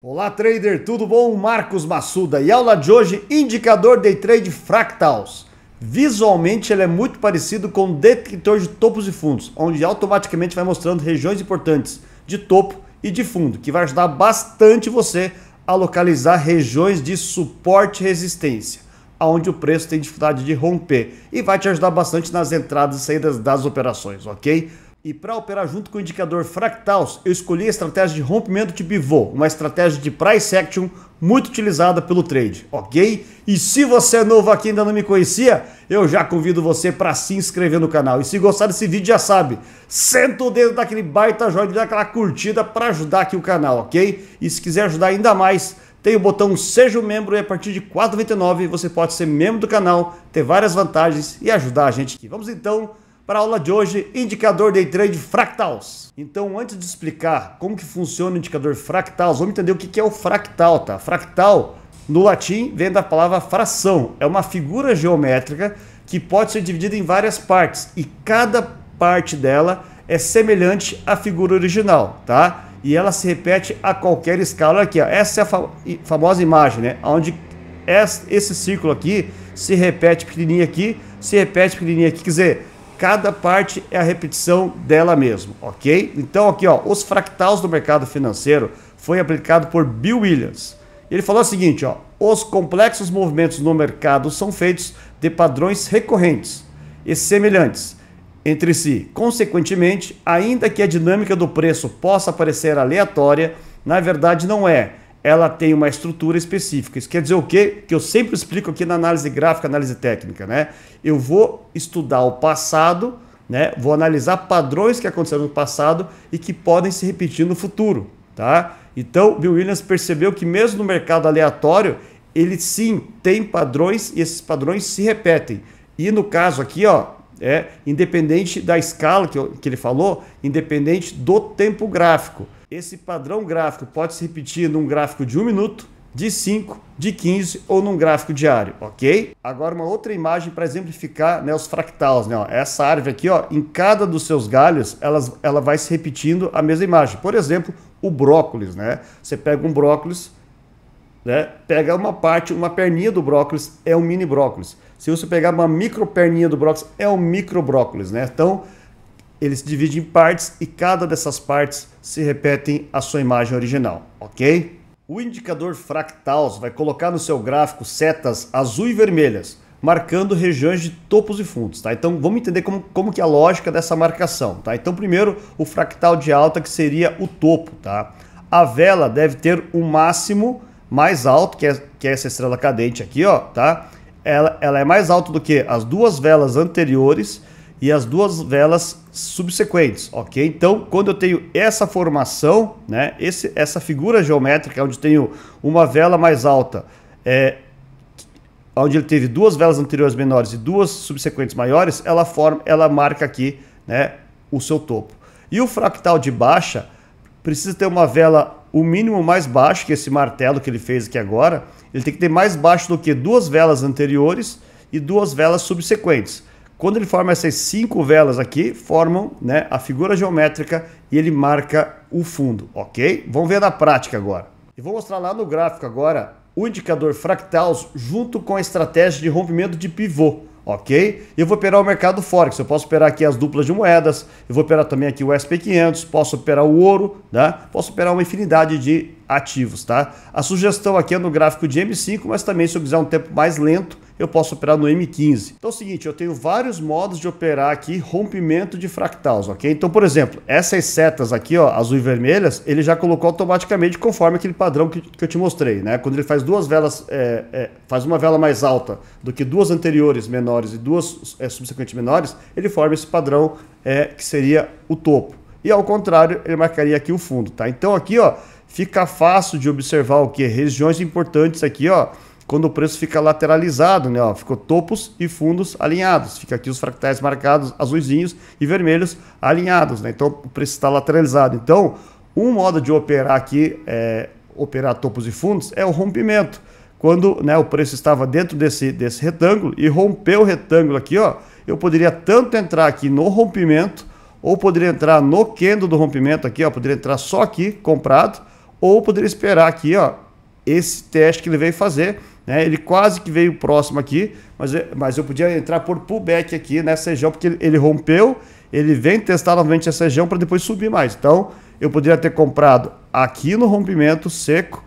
Olá, trader, tudo bom? Marcos Massuda e aula de hoje: indicador day trade fractals. Visualmente, ele é muito parecido com o detector de topos e fundos, onde automaticamente vai mostrando regiões importantes de topo e de fundo, que vai ajudar bastante você a localizar regiões de suporte e resistência, onde o preço tem dificuldade de romper, e vai te ajudar bastante nas entradas e saídas das operações, ok? E para operar junto com o indicador fractals, eu escolhi a estratégia de rompimento de pivô, uma estratégia de price action muito utilizada pelo trade, ok? E se você é novo aqui e ainda não me conhecia, eu já convido você para se inscrever no canal. E se gostar desse vídeo, já sabe, senta o dedo daquele baita joinha, dá aquela curtida para ajudar aqui o canal, ok? E se quiser ajudar ainda mais, tem o botão Seja um Membro e a partir de R$ 4,99 você pode ser membro do canal, ter várias vantagens e ajudar a gente aqui. Vamos então para a aula de hoje, indicador day trade fractals. Então, antes de explicar como que funciona o indicador fractals, vamos entender o que é o fractal, tá? Fractal, no latim, vem da palavra fração. É uma figura geométrica que pode ser dividida em várias partes e cada parte dela é semelhante à figura original, tá? E ela se repete a qualquer escala aqui, ó. Essa é a fa famosa imagem, né? Onde esse círculo aqui se repete pequenininho aqui, se repete pequenininho aqui, quer dizer, cada parte é a repetição dela mesma, ok? Então aqui, ó, os fractais do mercado financeiro foi aplicado por Bill Williams. Ele falou o seguinte, ó, os complexos movimentos no mercado são feitos de padrões recorrentes e semelhantes entre si. Consequentemente, ainda que a dinâmica do preço possa parecer aleatória, na verdade não é ela tem uma estrutura específica. Isso quer dizer o quê? Que eu sempre explico aqui na análise gráfica, análise técnica, né? Eu vou estudar o passado, né? Vou analisar padrões que aconteceram no passado e que podem se repetir no futuro, tá? Então, Bill Williams percebeu que mesmo no mercado aleatório, ele sim tem padrões e esses padrões se repetem. E no caso aqui, ó, é independente da escala que, eu, que ele falou, independente do tempo gráfico. Esse padrão gráfico pode se repetir num gráfico de 1 minuto, de 5, de 15 ou num gráfico diário, ok? Agora uma outra imagem para exemplificar né, os fractais, né? Ó, essa árvore aqui, ó, em cada dos seus galhos, ela, ela vai se repetindo a mesma imagem. Por exemplo, o brócolis, né? Você pega um brócolis, né? Pega uma parte, uma perninha do brócolis é um mini brócolis. Se você pegar uma micro perninha do brócolis, é um micro brócolis, né? Então ele se divide em partes e cada dessas partes se repetem a sua imagem original, ok? O indicador fractals vai colocar no seu gráfico setas azul e vermelhas, marcando regiões de topos e fundos, tá? Então vamos entender como, como que é a lógica dessa marcação, tá? Então primeiro o fractal de alta que seria o topo, tá? A vela deve ter o um máximo mais alto, que é, que é essa estrela cadente aqui, ó, tá? Ela, ela é mais alta do que as duas velas anteriores e as duas velas subsequentes, ok? Então, quando eu tenho essa formação, né, esse, essa figura geométrica onde tenho uma vela mais alta, é, onde ele teve duas velas anteriores menores e duas subsequentes maiores, ela forma, ela marca aqui, né, o seu topo. E o fractal de baixa precisa ter uma vela o mínimo mais baixo que esse martelo que ele fez aqui agora, ele tem que ter mais baixo do que duas velas anteriores e duas velas subsequentes. Quando ele forma essas cinco velas aqui, formam né, a figura geométrica e ele marca o fundo, ok? Vamos ver na prática agora. E vou mostrar lá no gráfico agora o indicador fractals junto com a estratégia de rompimento de pivô, ok? Eu vou operar o mercado Forex, eu posso operar aqui as duplas de moedas, eu vou operar também aqui o SP500, posso operar o ouro, tá? posso operar uma infinidade de ativos, tá? A sugestão aqui é no gráfico de M5, mas também se eu quiser um tempo mais lento, eu posso operar no M15. Então é o seguinte, eu tenho vários modos de operar aqui rompimento de fractals, ok? Então, por exemplo, essas setas aqui, ó, azul e vermelhas, ele já colocou automaticamente conforme aquele padrão que, que eu te mostrei, né? Quando ele faz duas velas, é, é, faz uma vela mais alta do que duas anteriores menores e duas é, subsequentes menores, ele forma esse padrão é, que seria o topo. E ao contrário, ele marcaria aqui o fundo, tá? Então aqui, ó, fica fácil de observar o que? Regiões importantes aqui, ó, quando o preço fica lateralizado, né? Ó, ficou topos e fundos alinhados. Fica aqui os fractais marcados azulzinhos e vermelhos alinhados, né? Então o preço está lateralizado. Então, um modo de operar aqui, é, operar topos e fundos, é o rompimento. Quando né, o preço estava dentro desse, desse retângulo e rompeu o retângulo aqui, ó, eu poderia tanto entrar aqui no rompimento, ou poderia entrar no candle do rompimento aqui, ó, poderia entrar só aqui, comprado, ou poderia esperar aqui, ó, esse teste que ele veio fazer, né? Ele quase que veio próximo aqui, mas, mas eu podia entrar por pullback aqui nessa região, porque ele, ele rompeu, ele vem testar novamente essa região para depois subir mais. Então, eu poderia ter comprado aqui no rompimento seco,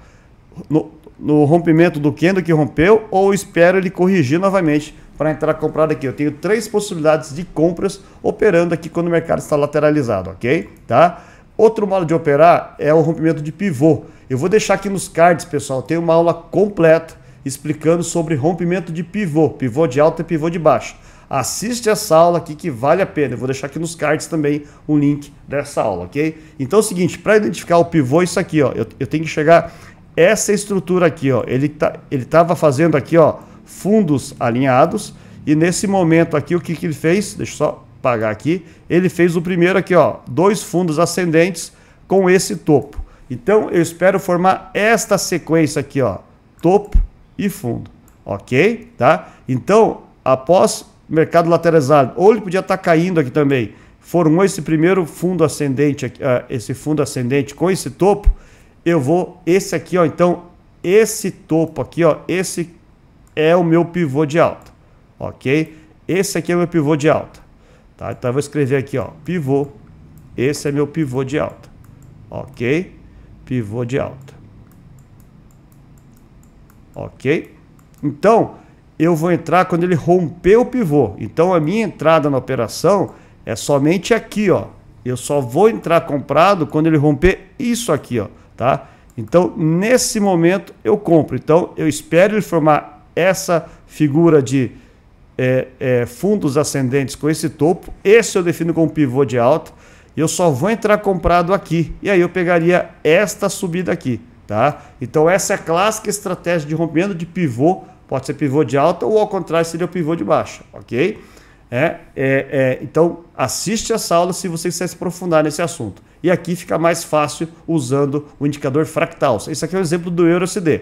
no, no rompimento do candle que rompeu, ou espero ele corrigir novamente para entrar comprado aqui. Eu tenho três possibilidades de compras operando aqui quando o mercado está lateralizado, ok? Tá? Outro modo de operar é o rompimento de pivô. Eu vou deixar aqui nos cards, pessoal, tem uma aula completa explicando sobre rompimento de pivô, pivô de alta e pivô de baixo. Assiste essa aula aqui que vale a pena. Eu vou deixar aqui nos cards também o link dessa aula, ok? Então é o seguinte, para identificar o pivô, isso aqui, ó, eu, eu, tenho que chegar essa estrutura aqui, ó. Ele tá, ele tava fazendo aqui, ó, fundos alinhados e nesse momento aqui o que, que ele fez? Deixa eu só pagar aqui. Ele fez o primeiro aqui, ó, dois fundos ascendentes com esse topo. Então eu espero formar esta sequência aqui, ó, topo e fundo, ok? Tá? Então, após mercado lateralizado, ou ele podia estar tá caindo aqui também, formou esse primeiro fundo ascendente, ah, esse fundo ascendente com esse topo, eu vou, esse aqui, ó, então, esse topo aqui, ó, esse é o meu pivô de alta, ok? Esse aqui é o meu pivô de alta, tá? Então eu vou escrever aqui, ó, pivô, esse é meu pivô de alta, ok? Pivô de alta. Ok? Então, eu vou entrar quando ele romper o pivô. Então, a minha entrada na operação é somente aqui, ó. Eu só vou entrar comprado quando ele romper isso aqui, ó, tá? Então, nesse momento, eu compro. Então, eu espero ele formar essa figura de é, é, fundos ascendentes com esse topo. Esse eu defino como pivô de alta. E eu só vou entrar comprado aqui. E aí eu pegaria esta subida aqui. Tá? Então essa é a clássica estratégia de rompimento de pivô, pode ser pivô de alta ou ao contrário seria o pivô de baixa, ok? É, é, é, então assiste essa aula se você quiser se aprofundar nesse assunto. E aqui fica mais fácil usando o indicador fractal. Isso aqui é um exemplo do EuroCD.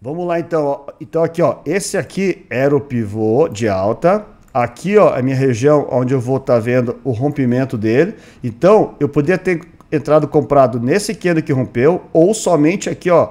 Vamos lá então. Então aqui ó, esse aqui era o pivô de alta. Aqui ó, é a minha região onde eu vou estar tá vendo o rompimento dele. Então eu poderia ter entrado comprado nesse candle que rompeu ou somente aqui, ó,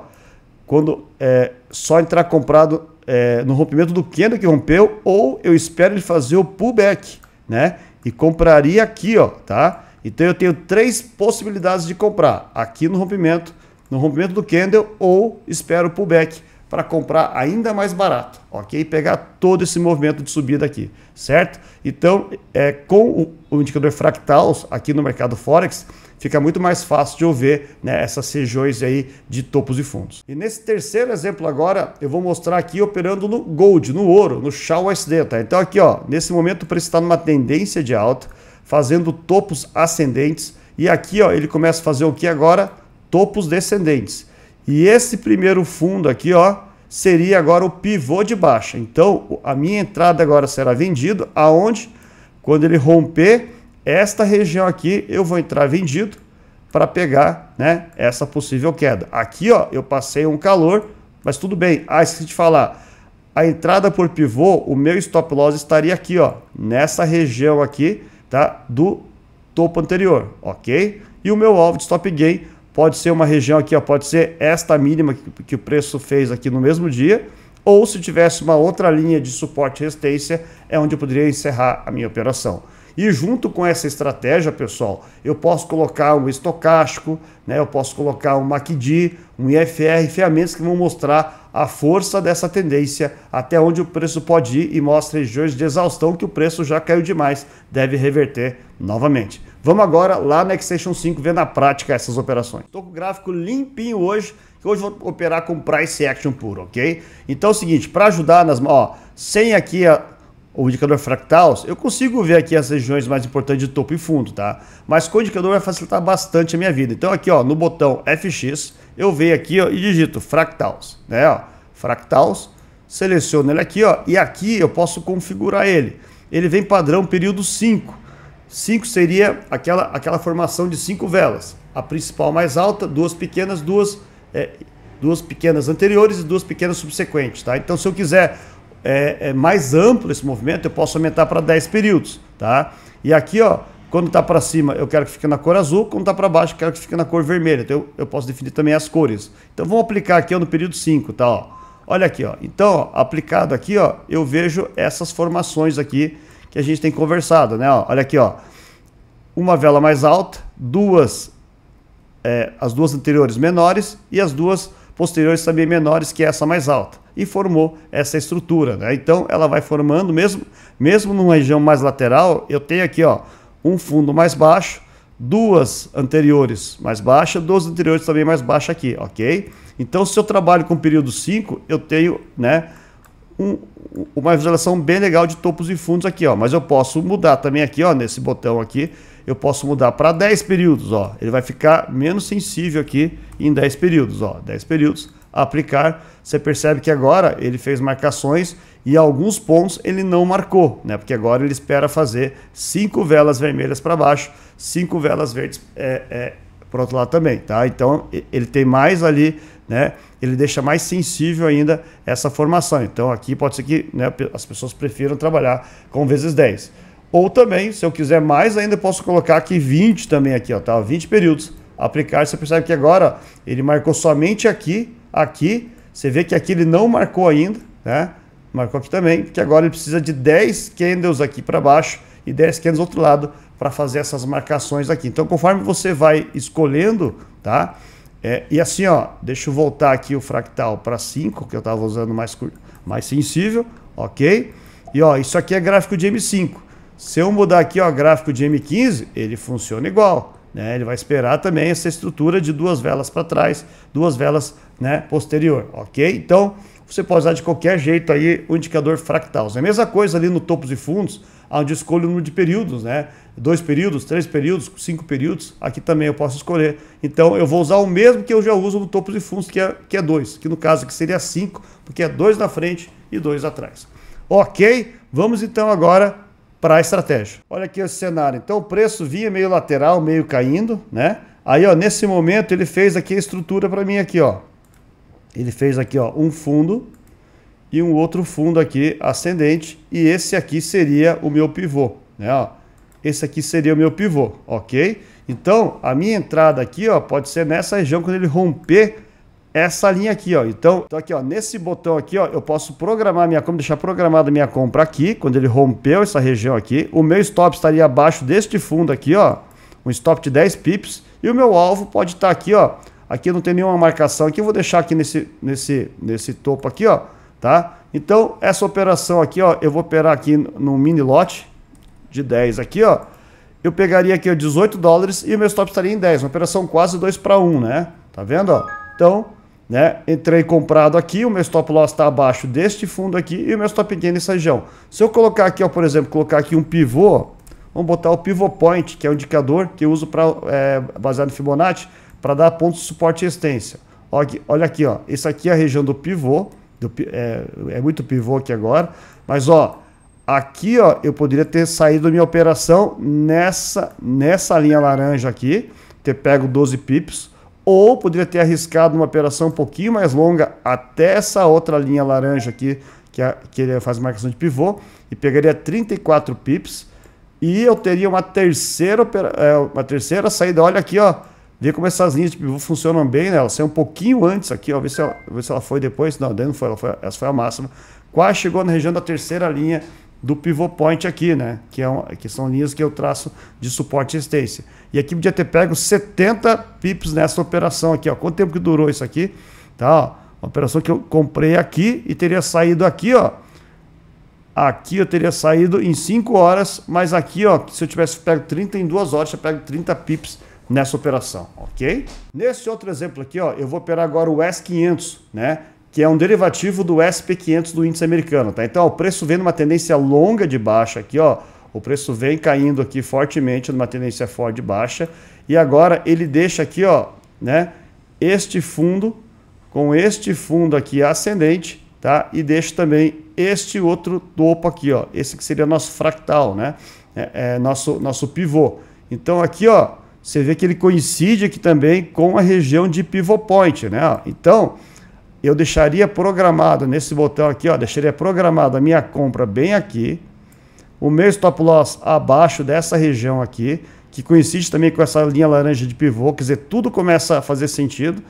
quando é, só entrar comprado é, no rompimento do candle que rompeu ou eu espero ele fazer o pullback, né? E compraria aqui, ó, tá? Então eu tenho três possibilidades de comprar aqui no rompimento, no rompimento do candle ou espero o pullback para comprar ainda mais barato, ok? E pegar todo esse movimento de subida aqui, certo? Então, é, com o, o indicador fractals aqui no mercado Forex, fica muito mais fácil de ouvir né, essas regiões aí de topos e fundos. E nesse terceiro exemplo agora, eu vou mostrar aqui operando no gold, no ouro, no Shaw USD, tá? Então aqui, ó, nesse momento o preço está numa tendência de alta, fazendo topos ascendentes, e aqui, ó, ele começa a fazer o que agora? Topos descendentes. E esse primeiro fundo aqui, ó, seria agora o pivô de baixa. Então, a minha entrada agora será vendido aonde quando ele romper esta região aqui eu vou entrar vendido para pegar né, essa possível queda. Aqui ó, eu passei um calor, mas tudo bem. Ah, esqueci de falar. A entrada por pivô, o meu stop loss estaria aqui, ó, nessa região aqui, tá? Do topo anterior, ok? E o meu alvo de stop gain pode ser uma região aqui, ó, pode ser esta mínima que, que o preço fez aqui no mesmo dia, ou se tivesse uma outra linha de suporte e resistência, é onde eu poderia encerrar a minha operação. E junto com essa estratégia, pessoal, eu posso colocar um estocástico, né? eu posso colocar um MACD, um IFR, ferramentas que vão mostrar a força dessa tendência, até onde o preço pode ir e mostra regiões de exaustão que o preço já caiu demais, deve reverter novamente. Vamos agora lá na Extension 5 ver na prática essas operações. Estou com o gráfico limpinho hoje, que hoje vou operar com price action puro, ok? Então é o seguinte, para ajudar nas... Ó, sem aqui... A, o indicador fractals, eu consigo ver aqui as regiões mais importantes de topo e fundo, tá? Mas com o indicador vai facilitar bastante a minha vida. Então aqui, ó, no botão FX, eu venho aqui, ó, e digito fractals, né, ó, fractals, seleciono ele aqui, ó, e aqui eu posso configurar ele. Ele vem padrão período 5. 5 seria aquela, aquela formação de cinco velas. A principal mais alta, duas pequenas, duas, é, duas pequenas anteriores e duas pequenas subsequentes, tá? Então se eu quiser é, é mais amplo esse movimento, eu posso aumentar para 10 períodos, tá? E aqui, ó, quando está para cima, eu quero que fique na cor azul, quando está para baixo, eu quero que fique na cor vermelha. Então, eu, eu posso definir também as cores. Então, vamos aplicar aqui ó, no período 5, tá? Ó. Olha aqui, ó. Então, ó, aplicado aqui, ó, eu vejo essas formações aqui que a gente tem conversado, né? Ó, olha aqui, ó. Uma vela mais alta, duas, é, as duas anteriores menores e as duas posteriores também menores que é essa mais alta e formou essa estrutura. Né? Então ela vai formando, mesmo, mesmo numa região mais lateral, eu tenho aqui ó, um fundo mais baixo, duas anteriores mais baixa, duas anteriores também mais baixa aqui, ok? Então se eu trabalho com período 5, eu tenho né, um, uma visualização bem legal de topos e fundos aqui, ó, mas eu posso mudar também aqui ó, nesse botão aqui, eu posso mudar para 10 períodos, ó. Ele vai ficar menos sensível aqui em 10 períodos, ó. 10 períodos, aplicar. Você percebe que agora ele fez marcações e alguns pontos ele não marcou, né? Porque agora ele espera fazer 5 velas vermelhas para baixo, 5 velas verdes é, é, para outro lado também, tá? Então ele tem mais ali, né? Ele deixa mais sensível ainda essa formação. Então aqui pode ser que né, as pessoas prefiram trabalhar com vezes 10. Ou também, se eu quiser mais ainda, posso colocar aqui 20 também aqui, ó, tá? 20 períodos. Aplicar, você percebe que agora ele marcou somente aqui, aqui. Você vê que aqui ele não marcou ainda, né? Marcou aqui também, porque agora ele precisa de 10 candles aqui para baixo e 10 candles do outro lado para fazer essas marcações aqui. Então, conforme você vai escolhendo, tá? É, e assim, ó, deixa eu voltar aqui o fractal para 5, que eu estava usando mais, mais sensível, ok? E ó, isso aqui é gráfico de M5. Se eu mudar aqui o gráfico de M15, ele funciona igual. Né? Ele vai esperar também essa estrutura de duas velas para trás, duas velas né, posterior, ok? Então, você pode usar de qualquer jeito aí o indicador fractal. É a mesma coisa ali no topos e fundos, onde eu escolho o número de períodos, né? Dois períodos, três períodos, cinco períodos, aqui também eu posso escolher. Então eu vou usar o mesmo que eu já uso no topos e fundos, que é, que é dois, que no caso aqui seria cinco, porque é dois na frente e dois atrás. Ok, vamos então agora para a estratégia. Olha aqui esse cenário. Então o preço vinha meio lateral, meio caindo, né? Aí, ó, nesse momento ele fez aqui a estrutura para mim aqui, ó. Ele fez aqui, ó, um fundo e um outro fundo aqui ascendente e esse aqui seria o meu pivô, né, ó. Esse aqui seria o meu pivô, OK? Então, a minha entrada aqui, ó, pode ser nessa região quando ele romper essa linha aqui, ó. Então, então, aqui, ó, nesse botão aqui, ó, eu posso programar minha compra, deixar programada minha compra aqui, quando ele rompeu essa região aqui. O meu stop estaria abaixo deste fundo aqui, ó, um stop de 10 pips. E o meu alvo pode estar tá aqui, ó. Aqui não tem nenhuma marcação aqui, eu vou deixar aqui nesse, nesse, nesse topo aqui, ó, tá? Então, essa operação aqui, ó, eu vou operar aqui no mini lote de 10 aqui, ó. Eu pegaria aqui, 18 dólares e o meu stop estaria em 10, uma operação quase 2 para 1, né? Tá vendo, ó? Então, né? Entrei comprado aqui, o meu stop loss está abaixo deste fundo aqui e o meu stop gain nessa região. Se eu colocar aqui, ó, por exemplo, colocar aqui um pivô, vamos botar o pivô point, que é o indicador que eu uso para é, baseado no Fibonacci para dar pontos de suporte e resistência. Olha aqui, olha aqui, ó, isso aqui é a região do pivô, do, é, é muito pivô aqui agora, mas ó, aqui ó, eu poderia ter saído da minha operação nessa, nessa linha laranja aqui, ter pego 12 pips, ou poderia ter arriscado uma operação um pouquinho mais longa até essa outra linha laranja aqui, que, é, que ele faz marcação de pivô, e pegaria 34 pips, e eu teria uma terceira, é, uma terceira saída, olha aqui, ó, Vê como essas linhas de pivô funcionam bem, né? Ela saiu um pouquinho antes aqui, ó. Vê se ela, vê se ela foi depois. Não, daí não foi, foi, Essa foi a máxima. Quase chegou na região da terceira linha do pivot point aqui, né? Que, é uma, que são linhas que eu traço de suporte e resistência. E aqui podia ter pego 70 pips nessa operação aqui, ó. Quanto tempo que durou isso aqui? Tá, ó. Uma operação que eu comprei aqui e teria saído aqui, ó. Aqui eu teria saído em 5 horas, mas aqui, ó, se eu tivesse pego 30 em 2 horas, eu pego 30 pips nessa operação, ok? Nesse outro exemplo aqui, ó, eu vou operar agora o S500, né? que é um derivativo do SP500 do índice americano, tá? Então, ó, o preço vem numa tendência longa de baixa aqui, ó. O preço vem caindo aqui fortemente numa tendência forte de baixa e agora ele deixa aqui, ó, né, este fundo com este fundo aqui ascendente, tá? E deixa também este outro topo aqui, ó, esse que seria nosso fractal, né? É, é nosso nosso pivô. Então aqui, ó, você vê que ele coincide aqui também com a região de pivot point, né? Então, eu deixaria programado nesse botão aqui, ó, deixaria programado a minha compra bem aqui, o meu stop loss abaixo dessa região aqui, que coincide também com essa linha laranja de pivô, quer dizer, tudo começa a fazer sentido,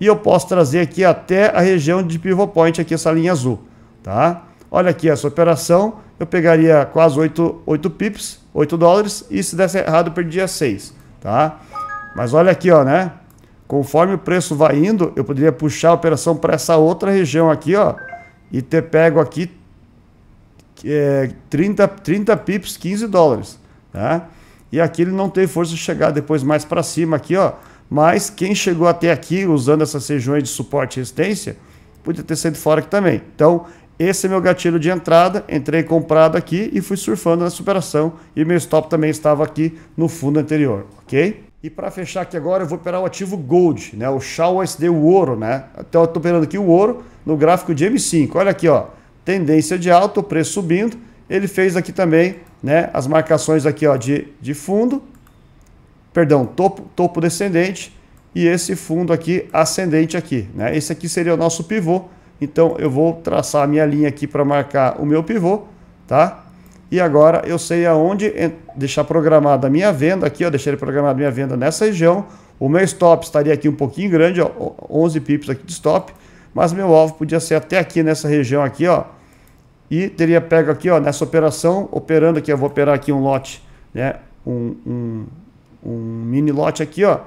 e eu posso trazer aqui até a região de pivô point, aqui essa linha azul, tá? Olha aqui essa operação, eu pegaria quase 8, 8 pips, 8 dólares, e se desse errado eu perdia 6, tá? Mas olha aqui, ó, né? Conforme o preço vai indo, eu poderia puxar a operação para essa outra região aqui, ó, e ter pego aqui é, 30, 30 pips, 15 dólares, tá? E aqui ele não tem força de chegar depois mais para cima aqui, ó. Mas quem chegou até aqui usando essas regiões de suporte e resistência, podia ter saído fora aqui também. Então, esse é meu gatilho de entrada, entrei comprado aqui e fui surfando na superação e meu stop também estava aqui no fundo anterior, ok? E para fechar aqui agora, eu vou operar o ativo Gold, né? O Shaw USD, o ouro, né? Então eu estou operando aqui o ouro no gráfico de M5. Olha aqui, ó, tendência de alta, o preço subindo. Ele fez aqui também, né? As marcações aqui, ó, de, de fundo, perdão, topo, topo descendente e esse fundo aqui ascendente aqui, né? Esse aqui seria o nosso pivô. Então eu vou traçar a minha linha aqui para marcar o meu pivô, tá? E agora eu sei aonde deixar programada a minha venda aqui, ó, deixei programada a minha venda nessa região. O meu stop estaria aqui um pouquinho grande, ó, 11 pips aqui de stop, mas meu alvo podia ser até aqui nessa região aqui, ó. E teria pego aqui, ó, nessa operação, operando aqui, eu vou operar aqui um lote, né, um, um, um mini lote aqui, ó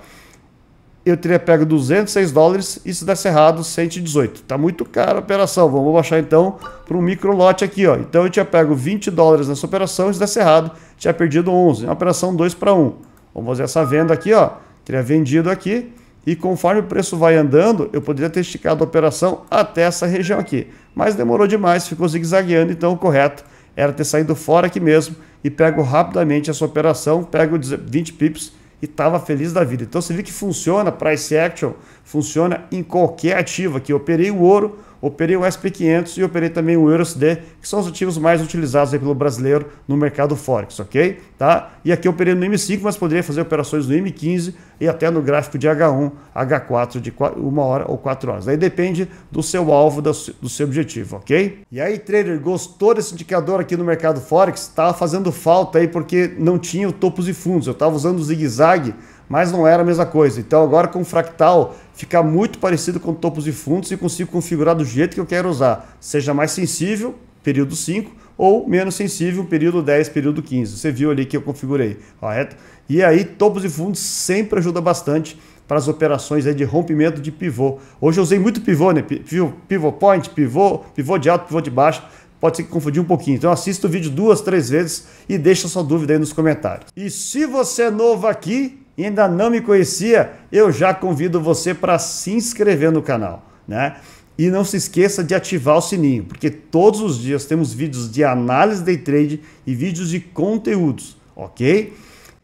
eu teria pego 206 dólares, se desse errado, 118. Tá muito caro a operação, vamos baixar então para um micro lote aqui, ó. Então eu tinha pego 20 dólares nessa operação, se desse errado, tinha perdido 11. É uma operação 2 para 1. Vamos fazer essa venda aqui, ó. Teria vendido aqui e conforme o preço vai andando, eu poderia ter esticado a operação até essa região aqui. Mas demorou demais, ficou zigue-zagueando, então o correto era ter saído fora aqui mesmo e pego rapidamente essa operação, pego 20 pips e estava feliz da vida. Então você vê que funciona, price action, funciona em qualquer ativo. que eu operei o ouro, operei o SP500 e operei também o EURUSD, que são os ativos mais utilizados pelo brasileiro no mercado Forex, ok? Tá? E aqui eu operei no M5, mas poderia fazer operações no M15 e até no gráfico de H1, H4 de uma hora ou quatro horas. Aí depende do seu alvo, do seu objetivo, ok? E aí, trader, gostou desse indicador aqui no mercado Forex? Estava fazendo falta aí porque não tinha topos e fundos. Eu estava usando o zigue-zague mas não era a mesma coisa. Então agora com o fractal fica muito parecido com topos e fundos e consigo configurar do jeito que eu quero usar. Seja mais sensível, período 5, ou menos sensível, período 10, período 15. Você viu ali que eu configurei, correto? E aí topos e fundos sempre ajuda bastante para as operações de rompimento de pivô. Hoje eu usei muito pivô, né? Pivô point, pivô, pivô de alto, pivô de baixo pode ser que confundir um pouquinho. Então assista o vídeo duas, três vezes e deixa sua dúvida aí nos comentários. E se você é novo aqui, e ainda não me conhecia, eu já convido você para se inscrever no canal, né? E não se esqueça de ativar o sininho, porque todos os dias temos vídeos de análise day trade e vídeos de conteúdos, ok?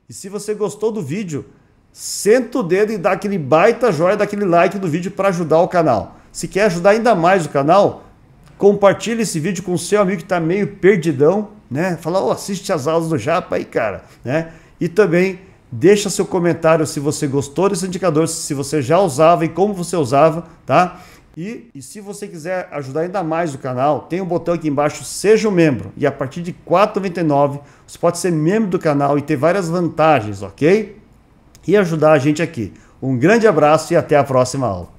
E se você gostou do vídeo, senta o dedo e dá aquele baita joia, daquele like do vídeo para ajudar o canal. Se quer ajudar ainda mais o canal, compartilhe esse vídeo com seu amigo que está meio perdidão, né? Fala, oh, assiste as aulas do Japa aí, cara, né? E também Deixa seu comentário se você gostou desse indicador, se você já usava e como você usava, tá? E, e, se você quiser ajudar ainda mais o canal, tem um botão aqui embaixo, seja um membro. E a partir de R$ 4,99 você pode ser membro do canal e ter várias vantagens, ok? E ajudar a gente aqui. Um grande abraço e até a próxima aula.